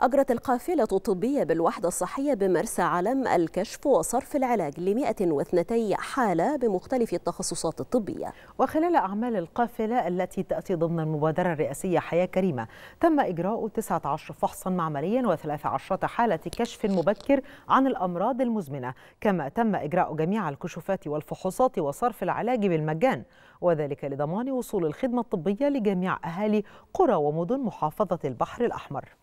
أجرت القافلة الطبية بالوحدة الصحية بمرسى علم الكشف وصرف العلاج ل 102 حالة بمختلف التخصصات الطبية وخلال أعمال القافلة التي تأتي ضمن المبادرة الرئاسية حياة كريمة تم إجراء 19 فحصا معمليا و13 حالة كشف مبكر عن الأمراض المزمنة كما تم إجراء جميع الكشوفات والفحوصات وصرف العلاج بالمجان وذلك لضمان وصول الخدمة الطبية لجميع أهالي قرى ومدن محافظة البحر الأحمر